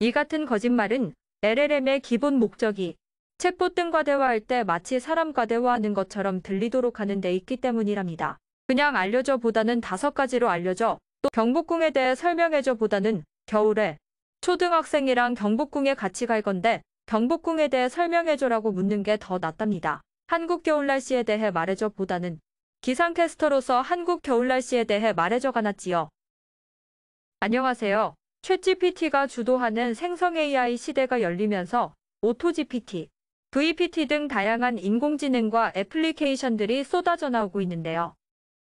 이 같은 거짓말은 LLM의 기본 목적이 챗봇 등과 대화할 때 마치 사람과 대화하는 것처럼 들리도록 하는 데 있기 때문이랍니다. 그냥 알려줘 보다는 다섯 가지로 알려줘 또 경복궁에 대해 설명해줘 보다는 겨울에 초등학생이랑 경복궁에 같이 갈 건데 경복궁에 대해 설명해줘라고 묻는 게 더 낫답니다. 한국 겨울 날씨에 대해 말해줘 보다는 기상캐스터로서 한국 겨울 날씨에 대해 말해줘가 낫지요. 안녕하세요. c h a t g p t 가 주도하는 생성 AI 시대가 열리면서 오토GPT, VPT 등 다양한 인공지능과 애플리케이션들이 쏟아져 나오고 있는데요.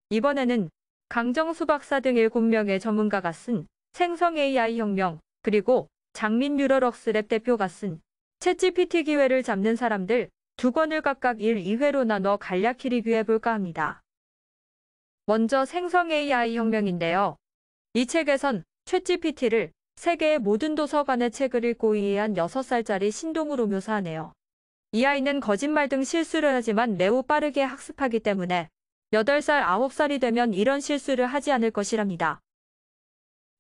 이번에는 강정수 박사 등 7명의 전문가가 쓴 생성 AI 혁명, 그리고 장민 뉴럴럭스랩 대표가 쓴 c h a t g p t 기회를 잡는 사람들 두 권을 각각 1, 2회로 나눠 간략히 리뷰해볼까 합니다. 먼저 생성 AI 혁명인데요. 이 책에선 최 g p t 를 세계의 모든 도서관의 책을 읽고 이해한 6살짜리 신동으로 묘사하네요. 이 아이는 거짓말 등 실수를 하지만 매우 빠르게 학습하기 때문에 8살, 9살이 되면 이런 실수를 하지 않을 것이랍니다.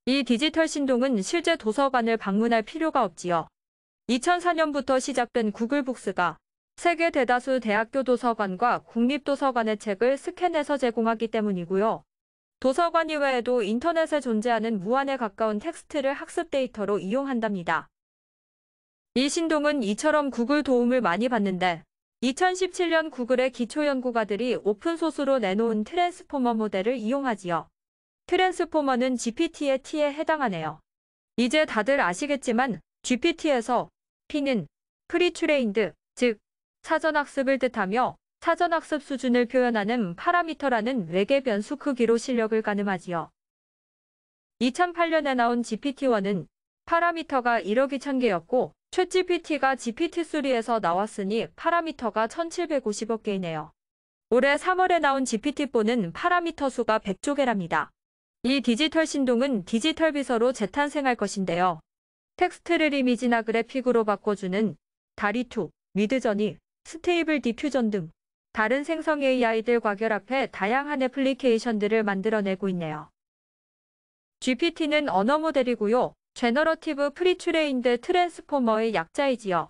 이 디지털 신동은 실제 도서관을 방문할 필요가 없지요. 2004년부터 시작된 구글 북스가 세계 대다수 대학교 도서관과 국립도서관의 책을 스캔해서 제공하기 때문이고요. 도서관 이외에도 인터넷에 존재하는 무한에 가까운 텍스트를 학습 데이터로 이용한답니다. 이신동은 이처럼 구글 도움을 많이 받는데 2017년 구글의 기초연구가들이 오픈소스로 내놓은 트랜스포머 모델을 이용하지요. 트랜스포머는 GPT의 T에 해당하네요. 이제 다들 아시겠지만 GPT에서 P는 프리트레인드, 즉 사전학습을 뜻하며 사전학습 수준을 표현하는 파라미터라는 외계 변수 크기로 실력을 가늠하지요. 2008년에 나온 GPT-1은 파라미터가 1억 2천 개였고 최 g p t 가 GPT-3에서 나왔으니 파라미터가 1750억 개이네요. 올해 3월에 나온 GPT-4는 파라미터 수가 100조 개랍니다. 이 디지털 신동은 디지털 비서로 재탄생할 것인데요. 텍스트를 이미지나 그래픽으로 바꿔주는 다리2, 미드저니, 스테이블 디퓨전 등 다른 생성 AI들과 결합해 다양한 애플리케이션들을 만들어내고 있네요. GPT는 언어 모델이고요. 제너러티브 프리트레인드 트랜스포머의 약자이지요.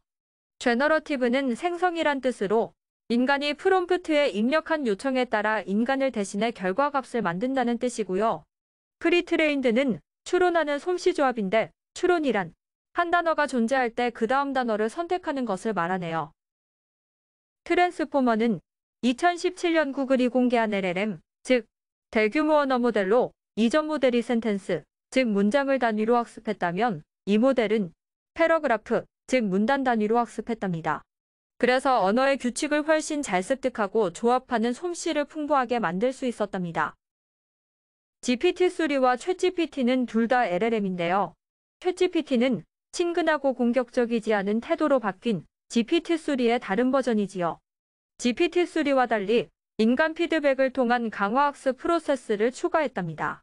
제너러티브는 생성이란 뜻으로 인간이 프롬프트에 입력한 요청에 따라 인간을 대신해 결과값을 만든다는 뜻이고요. 프리트레인드는 추론하는 솜씨조합인데 추론이란 한 단어가 존재할 때 그 다음 단어를 선택하는 것을 말하네요. 트랜스포머는 2017년 구글이 공개한 LLM, 즉 대규모 언어 모델로 이전 모델이 센텐스, 즉 문장을 단위로 학습했다면 이 모델은 패러그라프, 즉 문단 단위로 학습했답니다. 그래서 언어의 규칙을 훨씬 잘 습득하고 조합하는 솜씨를 풍부하게 만들 수 있었답니다. GPT-3와 챗GPT는 둘 다 LLM인데요. 챗GPT는 친근하고 공격적이지 않은 태도로 바뀐 GPT-3의 다른 버전이지요. GPT-3와 달리 인간 피드백을 통한 강화학습 프로세스를 추가했답니다.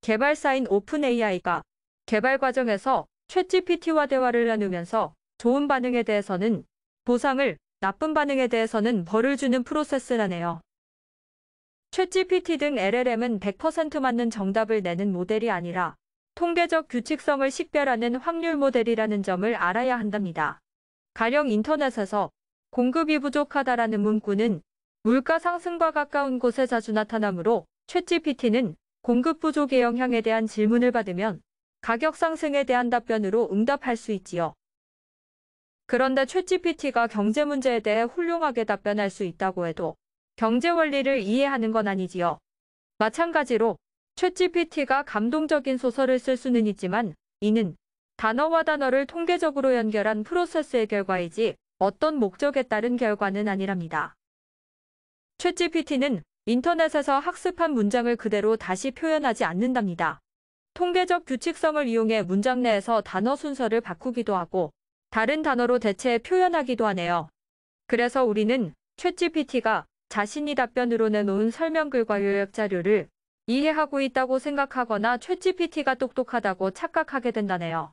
개발사인 o p e n a i 가 개발 과정에서 최 g p t 와 대화를 나누면서 좋은 반응에 대해서는 보상을, 나쁜 반응에 대해서는 벌을 주는 프로세스라네요. 최 g p t 등 LLM은 100% 맞는 정답을 내는 모델이 아니라 통계적 규칙성을 식별하는 확률 모델이라는 점을 알아야 한답니다. 가령 인터넷에서 공급이 부족하다라는 문구는 물가 상승과 가까운 곳에 자주 나타나므로 최 g p t 는 공급 부족의 영향에 대한 질문을 받으면 가격 상승에 대한 답변으로 응답할 수 있지요. 그런데 최 g p t 가 경제 문제에 대해 훌륭하게 답변할 수 있다고 해도 경제 원리를 이해하는 건 아니지요. 마찬가지로 최 g p t 가 감동적인 소설을 쓸 수는 있지만 이는 단어와 단어를 통계적으로 연결한 프로세스의 결과이지 어떤 목적에 따른 결과는 아니랍니다. 최 g p t 는 인터넷에서 학습한 문장을 그대로 다시 표현하지 않는답니다. 통계적 규칙성을 이용해 문장 내에서 단어 순서를 바꾸기도 하고 다른 단어로 대체 표현하기도 하네요. 그래서 우리는 최 g p t 가 자신이 답변으로 내놓은 설명글과 요약 자료를 이해하고 있다고 생각하거나 최 g p t 가 똑똑하다고 착각하게 된다네요.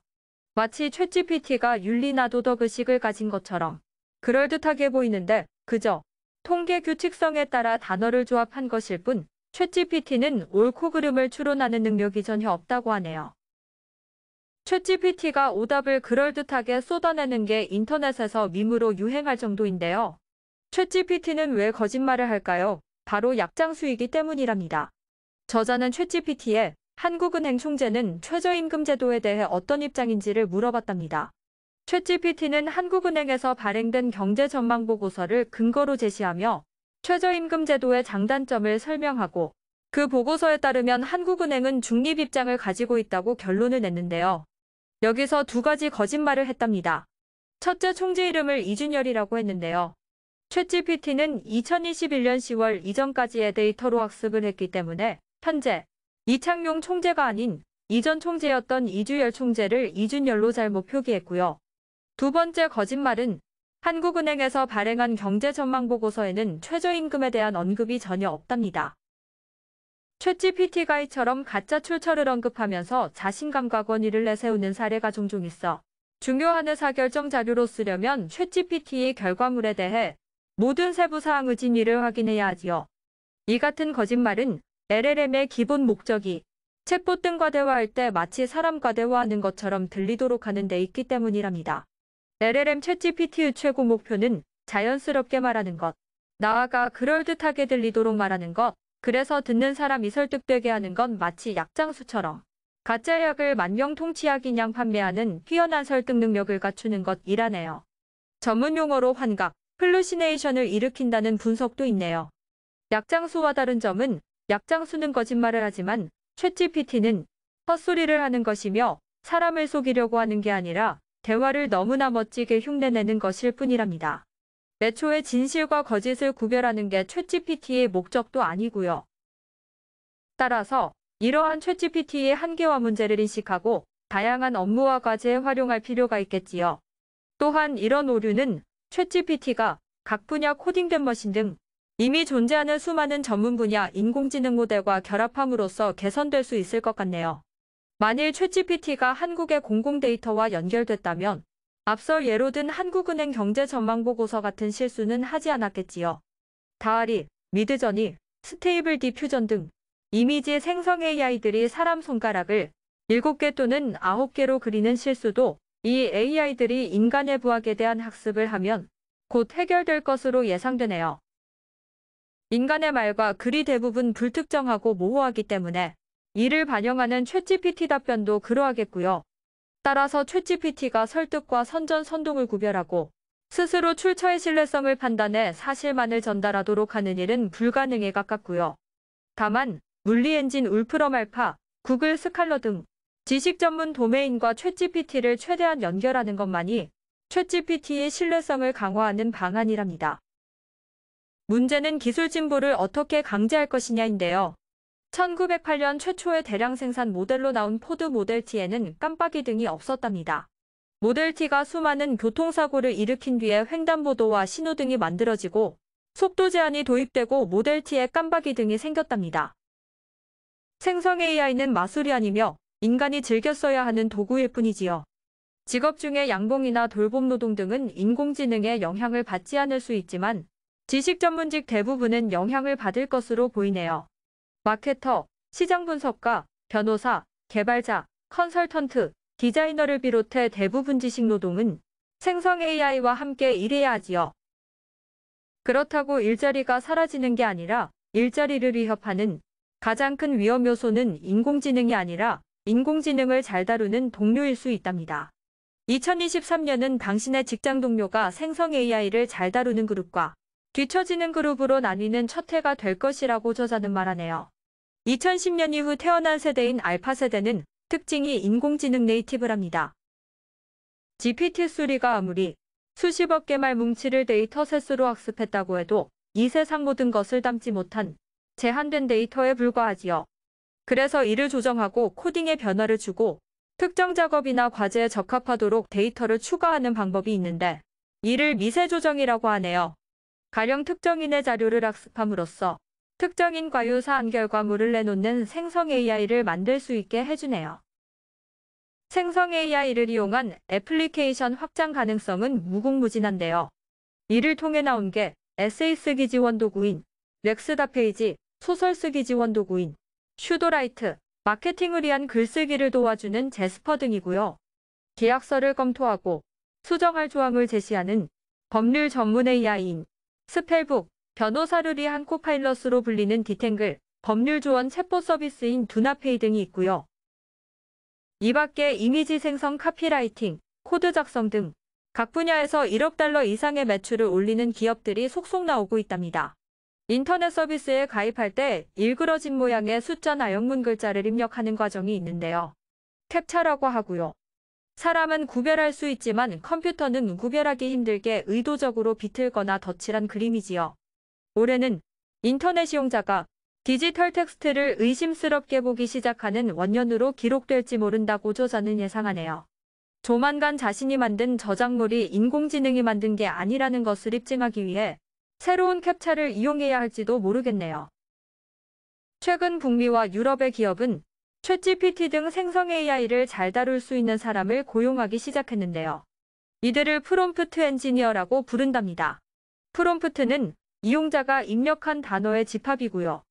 마치 최 g p t 가 윤리나 도덕 의식을 가진 것처럼 그럴듯하게 보이는데 그저 통계 규칙성에 따라 단어를 조합한 것일 뿐최 g p t 는 옳고 그름을 추론하는 능력이 전혀 없다고 하네요. 최 g p t 가 오답을 그럴듯하게 쏟아내는 게 인터넷에서 밈으로 유행할 정도인데요. 최 g p t 는왜 거짓말을 할까요? 바로 약장 수이기 때문이랍니다. 저자는 최 g p t 에 한국은행 총재는 최저임금 제도에 대해 어떤 입장인지를 물어봤답니다. 최 GPT는 한국은행에서 발행된 경제 전망 보고서를 근거로 제시하며 최저임금 제도의 장단점을 설명하고 그 보고서에 따르면 한국은행은 중립 입장을 가지고 있다고 결론을 냈는데요. 여기서 두 가지 거짓말을 했답니다. 첫째 총재 이름을 이준열이라고 했는데요. 최 GPT는 2021년 10월 이전까지의 데이터로 학습을 했기 때문에 현재 이창용 총재가 아닌 이전 총재였던 이주열 총재를 이준열로 잘못 표기했고요. 두 번째 거짓말은 한국은행에서 발행한 경제전망보고서에는 최저임금에 대한 언급이 전혀 없답니다. 최 g p t 가이처럼 가짜 출처를 언급하면서 자신감과 권위를 내세우는 사례가 종종 있어 중요한 의사결정 자료로 쓰려면 최 g p t 의 결과물에 대해 모든 세부사항의 진위를 확인해야 하지요. 이 같은 거짓말은 LLM의 기본 목적이 챗봇 등과 대화할 때 마치 사람과 대화하는 것처럼 들리도록 하는 데 있기 때문이랍니다. LLM 챗GPT의 최고 목표는 자연스럽게 말하는 것, 나아가 그럴듯하게 들리도록 말하는 것, 그래서 듣는 사람이 설득되게 하는 건 마치 약장수처럼 가짜 약을 만명 통치약인 양 판매하는 뛰어난 설득 능력을 갖추는 것이라네요. 전문 용어로 환각, 플루시네이션을 일으킨다는 분석도 있네요. 약장수와 다른 점은 약장수는 거짓말을 하지만 최 g p t 는 헛소리를 하는 것이며 사람을 속이려고 하는 게 아니라 대화를 너무나 멋지게 흉내내는 것일 뿐이랍니다. 애초에 진실과 거짓을 구별하는 게최 g p t 의 목적도 아니고요. 따라서 이러한 최 g p t 의 한계와 문제를 인식하고 다양한 업무와 과제에 활용할 필요가 있겠지요. 또한 이런 오류는 최 g p t 가각 분야 코딩된 머신 등 이미 존재하는 수많은 전문 분야 인공지능 모델과 결합함으로써 개선될 수 있을 것 같네요. 만일 최GPT가 한국의 공공 데이터와 연결됐다면 앞서 예로 든 한국은행 경제 전망보고서 같은 실수는 하지 않았겠지요. 다알리 미드저니, 스테이블 디퓨전 등 이미지 생성 AI들이 사람 손가락을 7개 또는 9개로 그리는 실수도 이 AI들이 인간의 부학에 대한 학습을 하면 곧 해결될 것으로 예상되네요. 인간의 말과 글이 대부분 불특정하고 모호하기 때문에 이를 반영하는 최 g p t 답변도 그러하겠고요. 따라서 최 g p t 가 설득과 선전 선동을 구별하고 스스로 출처의 신뢰성을 판단해 사실만을 전달하도록 하는 일은 불가능에 가깝고요. 다만 물리 엔진 울프럼 알파, 구글 스칼러 등 지식 전문 도메인과 최 g p t 를 최대한 연결하는 것만이 최 g p t 의 신뢰성을 강화하는 방안이랍니다. 문제는 기술 진보를 어떻게 강제할 것이냐인데요. 1908년 최초의 대량 생산 모델로 나온 포드 모델 T에는 깜빡이 등이 없었답니다. 모델 T가 수많은 교통사고를 일으킨 뒤에 횡단보도와 신호등이 만들어지고 속도 제한이 도입되고 모델 T에 깜박이 등이 생겼답니다. 생성 AI는 마술이 아니며 인간이 즐겨 써야 하는 도구일 뿐이지요. 직업 중에 양봉이나 돌봄 노동 등은 인공지능의 영향을 받지 않을 수 있지만 지식 전문직 대부분은 영향을 받을 것으로 보이네요. 마케터, 시장 분석가, 변호사, 개발자, 컨설턴트, 디자이너를 비롯해 대부분 지식 노동은 생성 AI와 함께 일해야 하지요. 그렇다고 일자리가 사라지는 게 아니라 일자리를 위협하는 가장 큰 위험 요소는 인공지능이 아니라 인공지능을 잘 다루는 동료일 수 있답니다. 2023년은 당신의 직장 동료가 생성 AI를 잘 다루는 그룹과 뒤처지는 그룹으로 나뉘는 첫 해가 될 것이라고 저자는 말하네요. 2010년 이후 태어난 세대인 알파 세대는 특징이 인공지능 네이티브랍니다. GPT-3가 아무리 수십억 개 말 뭉치를 데이터 셋으로 학습했다고 해도 이 세상 모든 것을 담지 못한 제한된 데이터에 불과하지요. 그래서 이를 조정하고 코딩에 변화를 주고 특정 작업이나 과제에 적합하도록 데이터를 추가하는 방법이 있는데 이를 미세 조정이라고 하네요. 가령 특정인의 자료를 학습함으로써 특정인 과유사안 결과물을 내놓는 생성 AI를 만들 수 있게 해주네요. 생성 AI를 이용한 애플리케이션 확장 가능성은 무궁무진한데요. 이를 통해 나온 게 에세이 쓰기 지원 도구인, 렉스다 페이지, 소설 쓰기 지원 도구인, 슈도라이트, 마케팅을 위한 글쓰기를 도와주는 제스퍼 등이고요. 계약서를 검토하고 수정할 조항을 제시하는 법률 전문 AI인 스펠북, 변호사르리 한 코파일럿으로 불리는 디탱글, 법률 조언 체포 서비스인 두나페이 등이 있고요. 이 밖에 이미지 생성 카피라이팅, 코드 작성 등 각 분야에서 1억 달러 이상의 매출을 올리는 기업들이 속속 나오고 있답니다. 인터넷 서비스에 가입할 때 일그러진 모양의 숫자 나영문 글자를 입력하는 과정이 있는데요. 캡차라고 하고요. 사람은 구별할 수 있지만 컴퓨터는 구별하기 힘들게 의도적으로 비틀거나 덧칠한 그림이지요. 올해는 인터넷 이용자가 디지털 텍스트를 의심스럽게 보기 시작하는 원년으로 기록될지 모른다고 조사는 예상하네요. 조만간 자신이 만든 저작물이 인공지능이 만든 게 아니라는 것을 입증하기 위해 새로운 캡처를 이용해야 할지도 모르겠네요. 최근 북미와 유럽의 기업은 챗GPT 등 생성 AI를 잘 다룰 수 있는 사람을 고용하기 시작했는데요. 이들을 프롬프트 엔지니어라고 부른답니다. 프롬프트는 이용자가 입력한 단어의 집합이고요.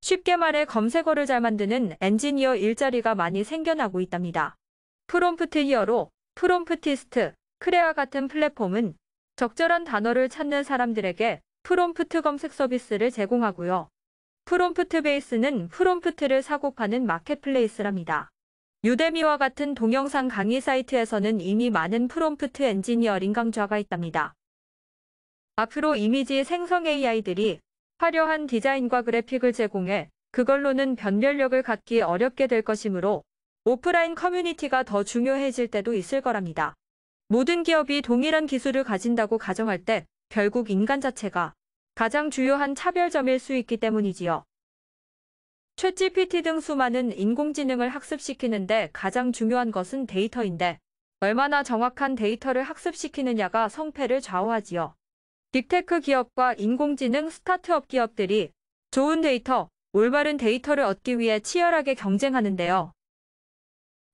쉽게 말해 검색어를 잘 만드는 엔지니어 일자리가 많이 생겨나고 있답니다. 프롬프트 히어로, 프롬프티스트, 크레아 같은 플랫폼은 적절한 단어를 찾는 사람들에게 프롬프트 검색 서비스를 제공하고요. 프롬프트 베이스는 프롬프트를 사고 파는 마켓플레이스랍니다. 유데미와 같은 동영상 강의 사이트에서는 이미 많은 프롬프트 엔지니어링 강좌가 있답니다. 앞으로 이미지 생성 AI들이 화려한 디자인과 그래픽을 제공해 그걸로는 변별력을 갖기 어렵게 될 것이므로 오프라인 커뮤니티가 더 중요해질 때도 있을 거랍니다. 모든 기업이 동일한 기술을 가진다고 가정할 때 결국 인간 자체가 가장 주요한 차별점일 수 있기 때문이지요. 최 g p t 등 수많은 인공지능을 학습시키는데 가장 중요한 것은 데이터인데 얼마나 정확한 데이터를 학습시키느냐가 성패를 좌우하지요. 빅테크 기업과 인공지능 스타트업 기업들이 좋은 데이터, 올바른 데이터를 얻기 위해 치열하게 경쟁하는데요.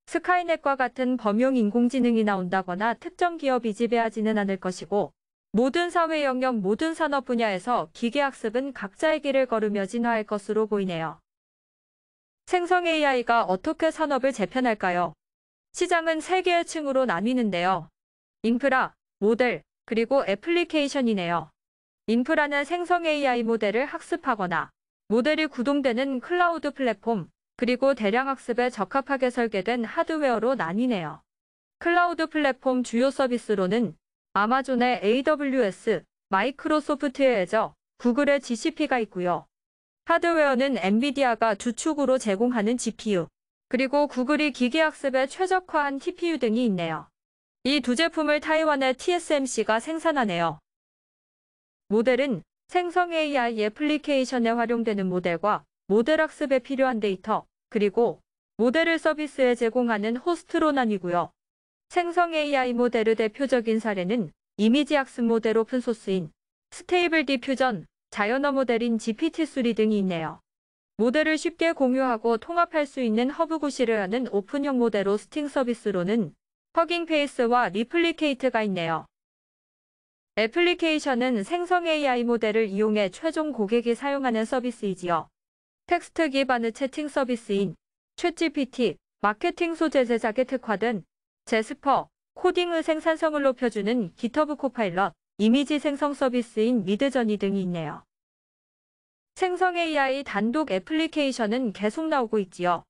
스카이넷과 같은 범용 인공지능이 나온다거나 특정 기업이 지배하지는 않을 것이고 모든 사회 영역 모든 산업 분야에서 기계학습은 각자의 길을 걸으며 진화할 것으로 보이네요. 생성 AI가 어떻게 산업을 재편할까요? 시장은 3개의 층으로 나뉘는데요. 인프라, 모델, 그리고 애플리케이션이네요. 인프라는 생성 AI 모델을 학습하거나 모델이 구동되는 클라우드 플랫폼, 그리고 대량 학습에 적합하게 설계된 하드웨어로 나뉘네요. 클라우드 플랫폼 주요 서비스로는 아마존의 AWS, 마이크로소프트의 애저, 구글의 GCP가 있고요. 하드웨어는 엔비디아가 주축으로 제공하는 GPU, 그리고 구글이 기계학습에 최적화한 TPU 등이 있네요. 이 두 제품을 타이완의 TSMC가 생산하네요. 모델은 생성 AI 애플리케이션에 활용되는 모델과 모델 학습에 필요한 데이터, 그리고 모델을 서비스에 제공하는 호스트로 난이고요 생성 AI 모델의 대표적인 사례는 이미지 학습 모델 오픈소스인 스테이블 디퓨전, 자연어 모델인 GPT-3 등이 있네요. 모델을 쉽게 공유하고 통합할 수 있는 허브 구실을 하는 오픈형 모델 로스팅 서비스로는 허깅페이스와 리플리케이트가 있네요. 애플리케이션은 생성 AI 모델을 이용해 최종 고객이 사용하는 서비스이지요. 텍스트 기반의 채팅 서비스인 최 g p t 마케팅 소재 제작에 특화된 제스퍼, 코딩의 생산성을 높여주는 기터브 코파일럿, 이미지 생성 서비스인 미드전이 등이 있네요. 생성 AI 단독 애플리케이션은 계속 나오고 있지요.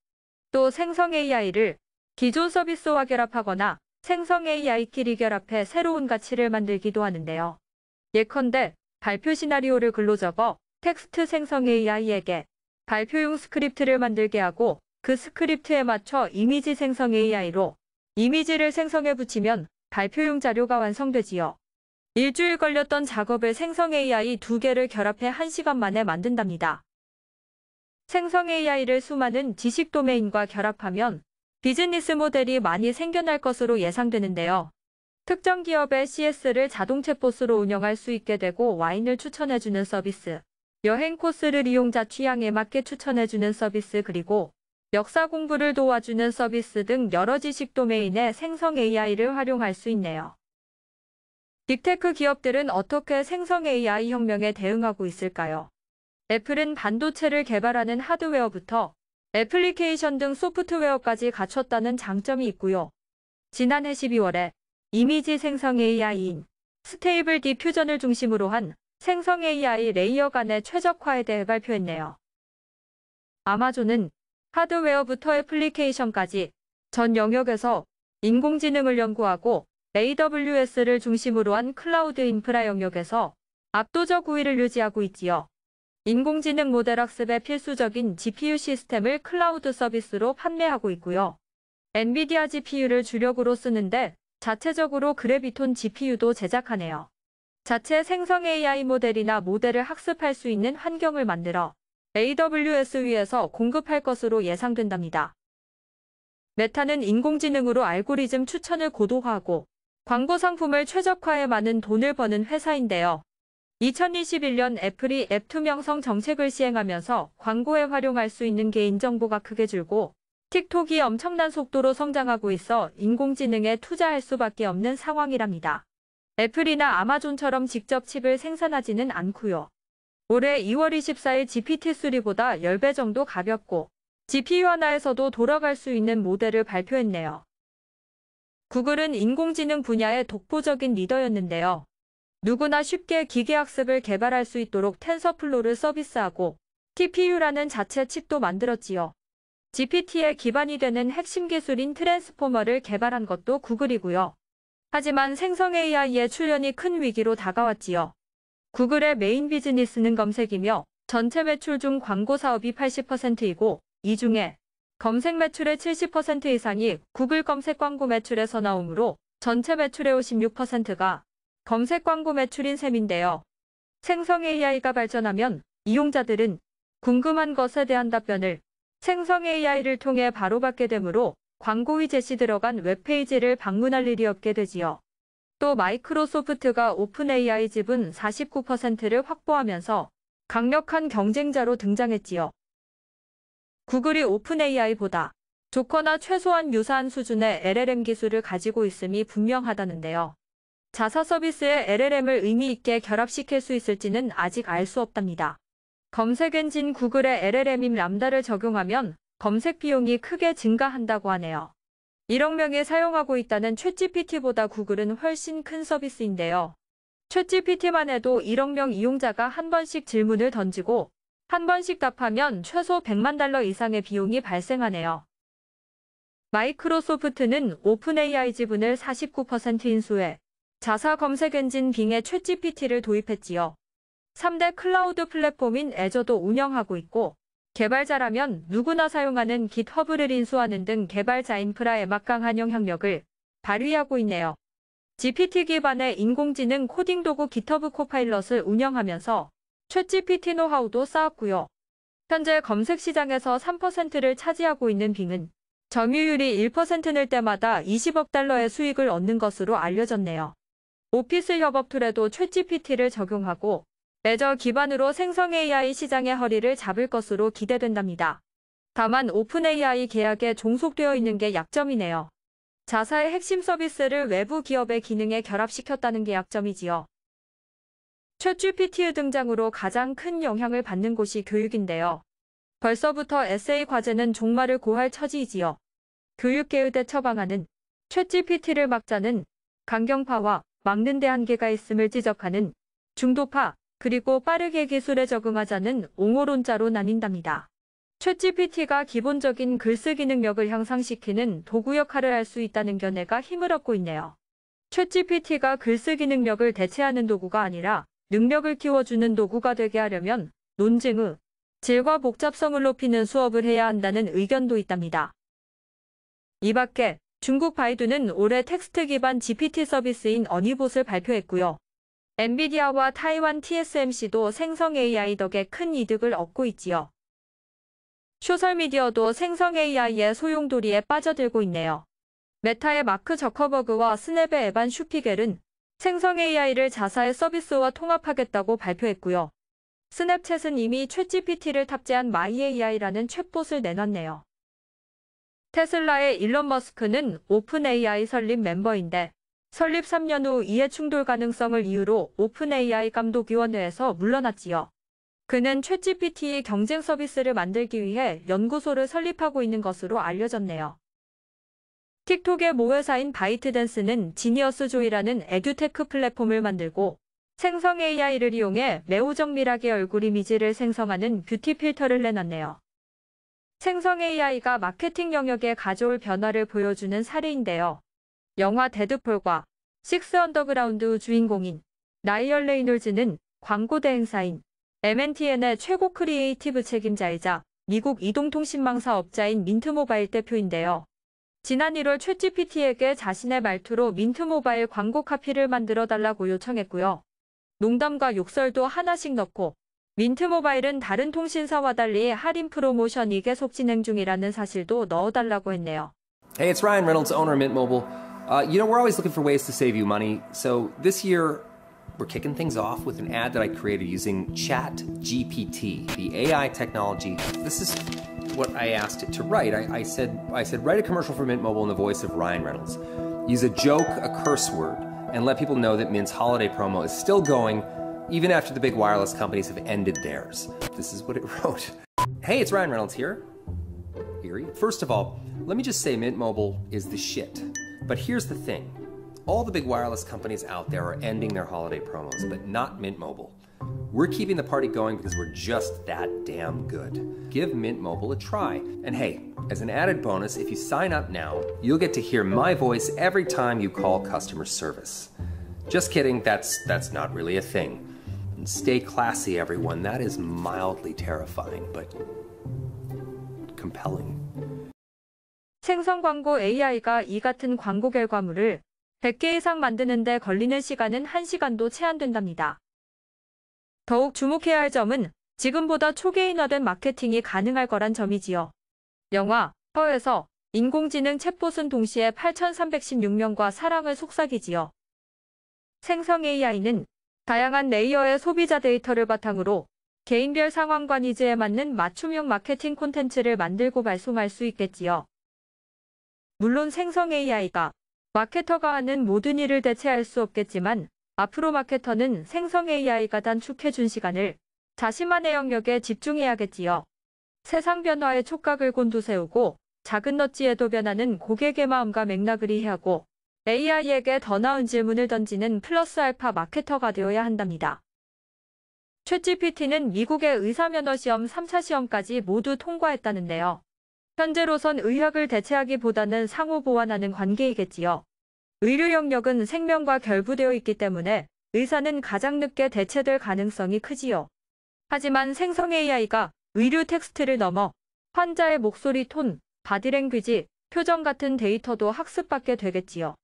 또 생성 AI를 기존 서비스와 결합하거나 생성 AI끼리 결합해 새로운 가치를 만들기도 하는데요. 예컨대 발표 시나리오를 글로 적어 텍스트 생성 AI에게 발표용 스크립트를 만들게 하고 그 스크립트에 맞춰 이미지 생성 AI로 이미지를 생성해 붙이면 발표용 자료가 완성되지요. 일주일 걸렸던 작업을 생성 AI 두 개를 결합해 1시간 만에 만든답니다. 생성 AI를 수많은 지식 도메인과 결합하면 비즈니스 모델이 많이 생겨날 것으로 예상되는데요. 특정 기업의 CS를 자동 챗봇으로 운영할 수 있게 되고 와인을 추천해주는 서비스, 여행 코스를 이용자 취향에 맞게 추천해주는 서비스 그리고 역사 공부를 도와주는 서비스 등 여러 지식 도메인에 생성 AI를 활용할 수 있네요. 빅테크 기업들은 어떻게 생성 AI 혁명에 대응하고 있을까요? 애플은 반도체를 개발하는 하드웨어부터 애플리케이션 등 소프트웨어까지 갖췄다는 장점이 있고요. 지난해 12월에 이미지 생성 AI인 스테이블 디퓨전을 중심으로 한 생성 AI 레이어 간의 최적화에 대해 발표했네요. 아마존은 하드웨어부터 애플리케이션까지 전 영역에서 인공지능을 연구하고 AWS를 중심으로 한 클라우드 인프라 영역에서 압도적 우위를 유지하고 있지요. 인공지능 모델 학습의 필수적인 GPU 시스템을 클라우드 서비스로 판매하고 있고요. 엔비디아 GPU를 주력으로 쓰는데 자체적으로 그래비톤 GPU도 제작하네요. 자체 생성 AI 모델이나 모델을 학습할 수 있는 환경을 만들어 AWS 위에서 공급할 것으로 예상된답니다. 메타는 인공지능으로 알고리즘 추천을 고도화하고 광고 상품을 최적화해 많은 돈을 버는 회사인데요. 2021년 애플이 앱 투명성 정책을 시행하면서 광고에 활용할 수 있는 개인정보가 크게 줄고 틱톡이 엄청난 속도로 성장하고 있어 인공지능에 투자할 수밖에 없는 상황이랍니다. 애플이나 아마존처럼 직접 칩을 생산하지는 않고요. 올해 2월 24일 GPT-3보다 10배 정도 가볍고 GPU 하나에서도 돌아갈 수 있는 모델을 발표했네요. 구글은 인공지능 분야의 독보적인 리더였는데요. 누구나 쉽게 기계학습을 개발할 수 있도록 텐서플로를 서비스하고 TPU라는 자체 칩도 만들었지요. GPT의 기반이 되는 핵심 기술인 트랜스포머를 개발한 것도 구글이고요. 하지만 생성 AI의 출현이 큰 위기로 다가왔지요. 구글의 메인 비즈니스는 검색이며 전체 매출 중 광고 사업이 80%이고 이 중에 검색 매출의 70% 이상이 구글 검색 광고 매출에서 나오므로 전체 매출의 56%가 검색 광고 매출인 셈인데요. 생성 AI가 발전하면 이용자들은 궁금한 것에 대한 답변을 생성 AI를 통해 바로 받게 되므로 광고의 제시 들어간 웹페이지를 방문할 일이 없게 되지요. 또 마이크로소프트가 오픈 AI 지분 49%를 확보하면서 강력한 경쟁자로 등장했지요. 구글이 오픈 AI보다 좋거나 최소한 유사한 수준의 LLM 기술을 가지고 있음이 분명하다는데요. 자사 서비스의 LLM을 의미 있게 결합시킬 수 있을지는 아직 알 수 없답니다. 검색 엔진 구글의 LLM인 람다를 적용하면 검색 비용이 크게 증가한다고 하네요. 1억 명이 사용하고 있다는 최 g p t 보다 구글은 훨씬 큰 서비스인데요. 최 g p t 만 해도 1억 명 이용자가 한 번씩 질문을 던지고 한 번씩 답하면 최소 100만 달러 이상의 비용이 발생하네요. 마이크로소프트는 오픈AI 지분을 49% 인수해 자사 검색 엔진 빙의 최 g p t 를 도입했지요. 3대 클라우드 플랫폼인 애저도 운영하고 있고 개발자라면 누구나 사용하는 GitHub를 인수하는 등 개발자 인프라에 막강한 영향력을 발휘하고 있네요. GPT 기반의 인공지능 코딩 도구 GitHub 코파일럿을 운영하면서 최 g p t 노하우도 쌓았고요. 현재 검색 시장에서 3%를 차지하고 있는 빙은 점유율이 1%늘 때마다 20억 달러의 수익을 얻는 것으로 알려졌네요. 오피스 협업 툴에도 최 g p t 를 적용하고 매저 기반으로 생성 AI 시장의 허리를 잡을 것으로 기대된답니다. 다만 오픈 AI 계약에 종속되어 있는 게 약점이네요. 자사의 핵심 서비스를 외부 기업의 기능에 결합시켰다는 게 약점이지요. 최 g p t 의 등장으로 가장 큰 영향을 받는 곳이 교육인데요. 벌써부터 에세이 과제는 종말을 고할 처지이지요. 교육계의 대처 방안은 최 g p t 를 막자는 강경파와 막는 데 한계가 있음을 지적하는 중도파, 그리고 빠르게 기술에 적응하자는 옹호론자로 나뉜답니다. 최 g p t 가 기본적인 글쓰기 능력을 향상시키는 도구 역할을 할 수 있다는 견해가 힘을 얻고 있네요. 최 g p t 가 글쓰기 능력을 대체하는 도구가 아니라 능력을 키워주는 도구가 되게 하려면 논쟁의 질과 복잡성을 높이는 수업을 해야 한다는 의견도 있답니다. 이 밖에 중국 바이두는 올해 텍스트 기반 GPT 서비스인 어니봇을 발표했고요. 엔비디아와 타이완 TSMC도 생성 AI 덕에 큰 이득을 얻고 있지요. 소셜미디어도 생성 AI의 소용돌이에 빠져들고 있네요. 메타의 마크 저커버그와 스냅의 에반 슈피겔은 생성 AI를 자사의 서비스와 통합하겠다고 발표했고요. 스냅챗은 이미 최 g p t 를 탑재한 마이AI라는 챗봇을 내놨네요. 테슬라의 일론 머스크는 오픈 AI 설립 멤버인데 설립 3년 후 이해 충돌 가능성을 이유로 오픈AI 감독위원회에서 물러났지요. 그는 최 g p t 의 경쟁 서비스를 만들기 위해 연구소를 설립하고 있는 것으로 알려졌네요. 틱톡의 모회사인 바이트댄스는 지니어스 조이라는 에듀테크 플랫폼을 만들고 생성 AI를 이용해 매우 정밀하게 얼굴 이미지를 생성하는 뷰티 필터를 내놨네요. 생성 AI가 마케팅 영역에 가져올 변화를 보여주는 사례인데요. 영화 데드폴과 식스 언더그라운드 주인공인 나이얼 레이놀즈는 광고 대행사인 MNTN의 최고 크리에이티브 책임자이자 미국 이동통신망 사업자인 민트모바일 대표인데요. 지난 1월 최GPT에게 자신의 말투로 민트모바일 광고 카피를 만들어 달라고 요청했고요. 농담과 욕설도 하나씩 넣고 민트모바일은 다른 통신사와 달리 할인 프로모션이 계속 진행 중이라는 사실도 넣어달라고 했네요. Hey, it's Ryan Reynolds, owner of Mint Mobile. Uh, you know, we're always looking for ways to save you money. So this year, we're kicking things off with an ad that I created using ChatGPT, the AI technology. This is what I asked it to write. I, I, said, I said, write a commercial for Mint Mobile in the voice of Ryan Reynolds. Use a joke, a curse word, and let people know that Mint's holiday promo is still going, even after the big wireless companies have ended theirs. This is what it wrote. Hey, it's Ryan Reynolds here. Eerie. First of all, let me just say Mint Mobile is the shit. But here's the thing. All the big wireless companies out there are ending their holiday promos, but not Mint Mobile. We're keeping the party going because we're just that damn good. Give Mint Mobile a try. And hey, as an added bonus, if you sign up now, you'll get to hear my voice every time you call customer service. Just kidding, that's that's not really a thing. And stay classy everyone. That is mildly terrifying, but compelling. 생성 광고 AI가 이 같은 광고 결과물을 100개 이상 만드는데 걸리는 시간은 1시간도 채 안 된답니다. 더욱 주목해야 할 점은 지금보다 초개인화된 마케팅이 가능할 거란 점이지요. 영화, 허에서 인공지능 챗봇은 동시에 8,316명과 사랑을 속삭이지요. 생성 AI는 다양한 레이어의 소비자 데이터를 바탕으로 개인별 상황과 니즈에 맞는 맞춤형 마케팅 콘텐츠를 만들고 발송할 수 있겠지요. 물론 생성 AI가 마케터가 하는 모든 일을 대체할 수 없겠지만 앞으로 마케터는 생성 AI가 단축해준 시간을 자신만의 영역에 집중해야겠지요. 세상 변화의 촉각을 곤두세우고 작은 넛지에도 변하는 고객의 마음과 맥락을 이해하고 AI에게 더 나은 질문을 던지는 플러스 알파 마케터가 되어야 한답니다. 최 g p t 는 미국의 의사면허 시험 3차 시험까지 모두 통과했다는데요. 현재로선 의학을 대체하기보다는 상호 보완하는 관계이겠지요. 의료 영역은 생명과 결부되어 있기 때문에 의사는 가장 늦게 대체될 가능성이 크지요. 하지만 생성 AI가 의료 텍스트를 넘어 환자의 목소리 톤, 바디랭귀지, 표정 같은 데이터도 학습받게 되겠지요.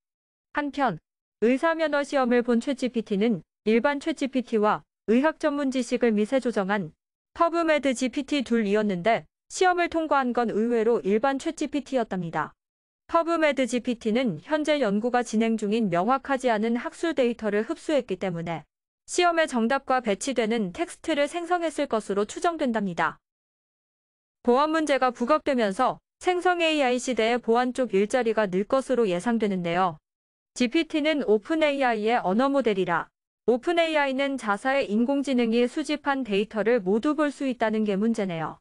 한편 의사 면허 시험을 본최 g p t 는 일반 최 g p t 와 의학 전문 지식을 미세 조정한 퍼브메드 GPT 둘이었는데 시험을 통과한 건 의외로 일반 최 GPT였답니다. 퍼브메드 GPT는 현재 연구가 진행 중인 명확하지 않은 학술 데이터를 흡수했기 때문에 시험의 정답과 배치되는 텍스트를 생성했을 것으로 추정된답니다. 보안 문제가 부각되면서 생성 AI 시대의 보안 쪽 일자리가 늘 것으로 예상되는데요. GPT는 오픈AI의 언어 모델이라 오픈AI는 자사의 인공지능이 수집한 데이터를 모두 볼 수 있다는 게 문제네요.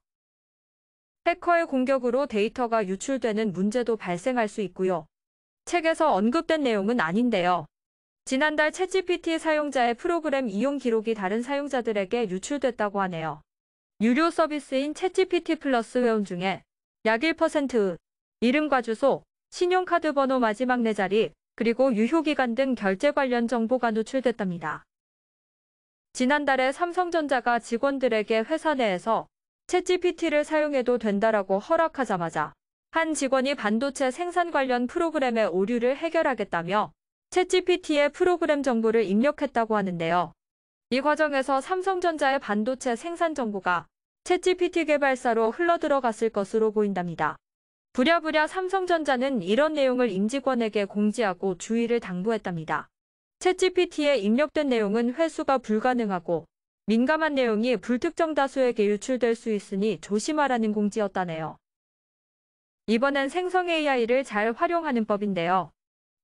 해커의 공격으로 데이터가 유출되는 문제도 발생할 수 있고요. 책에서 언급된 내용은 아닌데요. 지난달 챗GPT 사용자의 프로그램 이용 기록이 다른 사용자들에게 유출됐다고 하네요. 유료 서비스인 챗GPT 플러스 회원 중에 약 1% 이름과 주소, 신용카드 번호 마지막 네 자리, 그리고 유효기간 등 결제 관련 정보가 노출됐답니다. 지난달에 삼성전자가 직원들에게 회사 내에서 챗GPT를 사용해도 된다라고 허락하자마자 한 직원이 반도체 생산 관련 프로그램의 오류를 해결하겠다며 챗GPT의 프로그램 정보를 입력했다고 하는데요. 이 과정에서 삼성전자의 반도체 생산 정보가 챗GPT 개발사로 흘러들어갔을 것으로 보인답니다. 부랴부랴 삼성전자는 이런 내용을 임직원에게 공지하고 주의를 당부했답니다. 챗GPT에 입력된 내용은 회수가 불가능하고 민감한 내용이 불특정 다수에게 유출될 수 있으니 조심하라는 공지였다네요. 이번엔 생성 AI를 잘 활용하는 법인데요.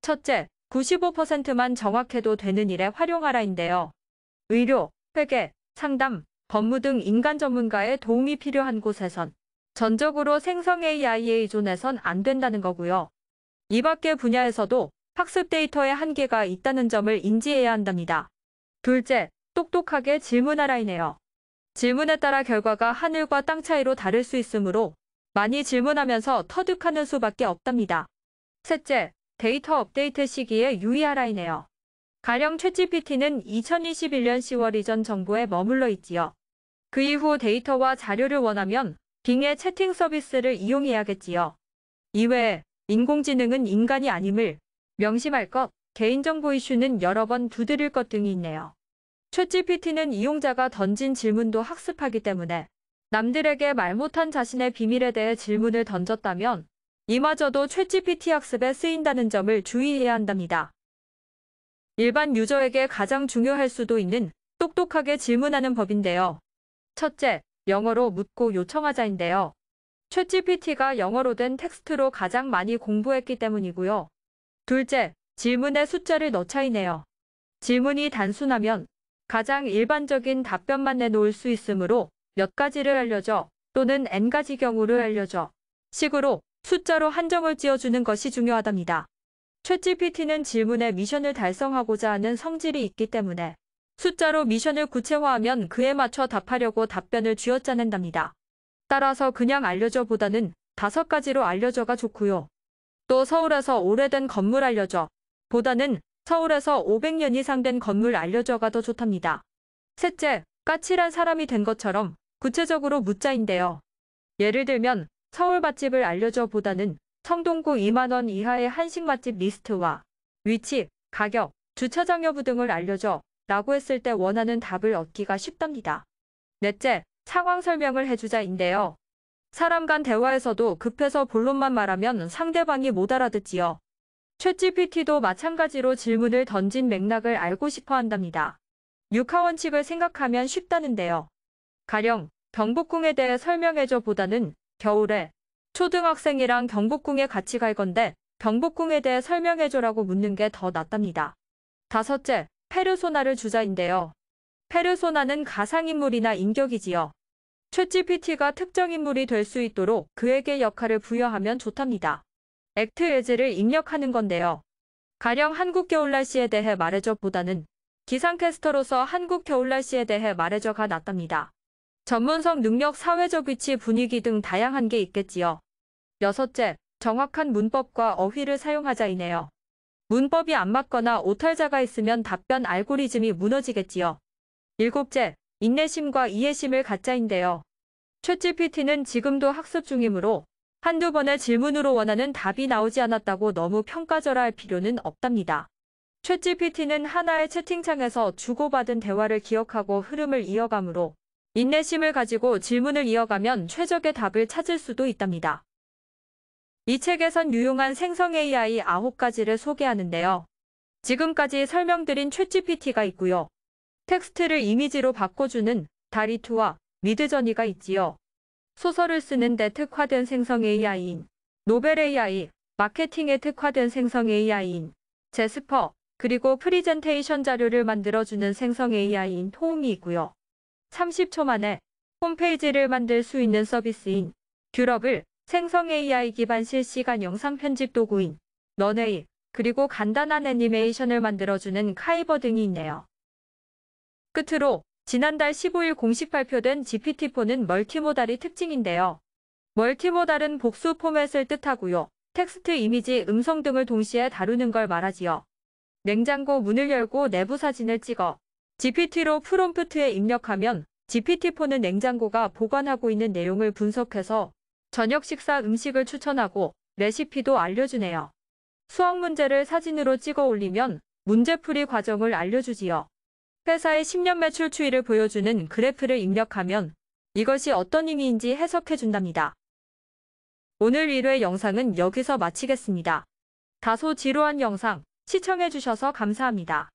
첫째, 95%만 정확해도 되는 일에 활용하라인데요. 의료, 회계, 상담, 법무 등 인간 전문가의 도움이 필요한 곳에선 전적으로 생성 AI에 의존해선 안 된다는 거고요. 이 밖의 분야에서도 학습 데이터의 한계가 있다는 점을 인지해야 한답니다. 둘째, 똑똑하게 질문하라이네요. 질문에 따라 결과가 하늘과 땅 차이로 다를 수 있으므로 많이 질문하면서 터득하는 수밖에 없답니다. 셋째, 데이터 업데이트 시기에 유의하라이네요. 가령 최치 p t 는 2021년 10월 이전 정보에 머물러 있지요. 그 이후 데이터와 자료를 원하면 빙의 채팅 서비스를 이용해야겠지요. 이외에 인공지능은 인간이 아님을 명심할 것, 개인정보 이슈는 여러 번 두드릴 것 등이 있네요. c h a t g p t 는 이용자가 던진 질문도 학습하기 때문에 남들에게 말 못한 자신의 비밀에 대해 질문을 던졌다면 이마저도 c h a t g p t 학습에 쓰인다는 점을 주의해야 한답니다. 일반 유저에게 가장 중요할 수도 있는 똑똑하게 질문하는 법인데요. 첫째, 영어로 묻고 요청하자인데요. c h a t g p t 가 영어로 된 텍스트로 가장 많이 공부했기 때문이고요. 둘째, 질문에 숫자를 넣자이네요. 질문이 단순하면 가장 일반적인 답변만 내놓을 수 있으므로 몇 가지를 알려줘 또는 n가지 경우를 알려줘 식으로 숫자로 한정을 지어주는 것이 중요하답니다. 최 g p t 는 질문에 미션을 달성하고자 하는 성질이 있기 때문에 숫자로 미션을 구체화하면 그에 맞춰 답하려고 답변을 쥐어짜낸답니다. 따라서 그냥 알려줘 보다는 다섯 가지로 알려줘가 좋고요. 또 서울에서 오래된 건물 알려줘 보다는 서울에서 500년 이상 된 건물 알려줘가 더 좋답니다. 셋째, 까칠한 사람이 된 것처럼 구체적으로 묻자인데요. 예를 들면 서울 맛집을 알려줘 보다는 성동구 2만원 이하의 한식 맛집 리스트와 위치, 가격, 주차장 여부 등을 알려줘 라고 했을 때 원하는 답을 얻기가 쉽답니다. 넷째, 상황 설명을 해주자인데요. 사람 간 대화에서도 급해서 본론만 말하면 상대방이 못 알아듣지요. 최 g p t 도 마찬가지로 질문을 던진 맥락을 알고 싶어 한답니다. 육하원칙을 생각하면 쉽다는데요. 가령 경복궁에 대해 설명해줘 보다는 겨울에 초등학생이랑 경복궁에 같이 갈 건데 경복궁에 대해 설명해줘라고 묻는 게 더 낫답니다. 다섯째, 페르소나를 주자인데요. 페르소나는 가상인물이나 인격이지요. 최 g p t 가 특정 인물이 될 수 있도록 그에게 역할을 부여하면 좋답니다. 액트 에즈를 입력하는 건데요. 가령 한국 겨울날씨에 대해 말해줘 보다는 기상캐스터로서 한국 겨울날씨에 대해 말해줘가 낫답니다. 전문성 능력 사회적 위치 분위기 등 다양한 게 있겠지요. 여섯째, 정확한 문법과 어휘를 사용하자이네요. 문법이 안 맞거나 오탈자가 있으면 답변 알고리즘이 무너지겠지요. 일곱째, 인내심과 이해심을 갖자인데요. 최 g p t 는 지금도 학습 중이므로 한두 번의 질문으로 원하는 답이 나오지 않았다고 너무 평가절하할 필요는 없답니다. 최 g p t 는 하나의 채팅창에서 주고받은 대화를 기억하고 흐름을 이어가므로 인내심을 가지고 질문을 이어가면 최적의 답을 찾을 수도 있답니다. 이 책에선 유용한 생성 AI 9가지를 소개하는데요. 지금까지 설명드린 최 g p t 가 있고요. 텍스트를 이미지로 바꿔주는 다리투와 미드저니가 있지요. 소설을 쓰는데 특화된 생성 AI인, 노벨 AI, 마케팅에 특화된 생성 AI인, 제스퍼, 그리고 프리젠테이션 자료를 만들어주는 생성 AI인 토음이 있고요. 30초 만에 홈페이지를 만들 수 있는 서비스인 듀럽을 생성 AI 기반 실시간 영상 편집 도구인 런웨이 그리고 간단한 애니메이션을 만들어주는 카이버 등이 있네요. 끝으로 지난달 15일 공식 발표된 GPT-4는 멀티모달이 특징인데요. 멀티모달은 복수 포맷을 뜻하고요. 텍스트, 이미지, 음성 등을 동시에 다루는 걸 말하지요. 냉장고 문을 열고 내부 사진을 찍어 GPT로 프롬프트에 입력하면 GPT-4는 냉장고가 보관하고 있는 내용을 분석해서 저녁 식사 음식을 추천하고 레시피도 알려주네요. 수학 문제를 사진으로 찍어 올리면 문제풀이 과정을 알려주지요. 회사의 10년 매출 추이를 보여주는 그래프를 입력하면 이것이 어떤 의미인지 해석해준답니다. 오늘 1회 영상은 여기서 마치겠습니다. 다소 지루한 영상 시청해주셔서 감사합니다.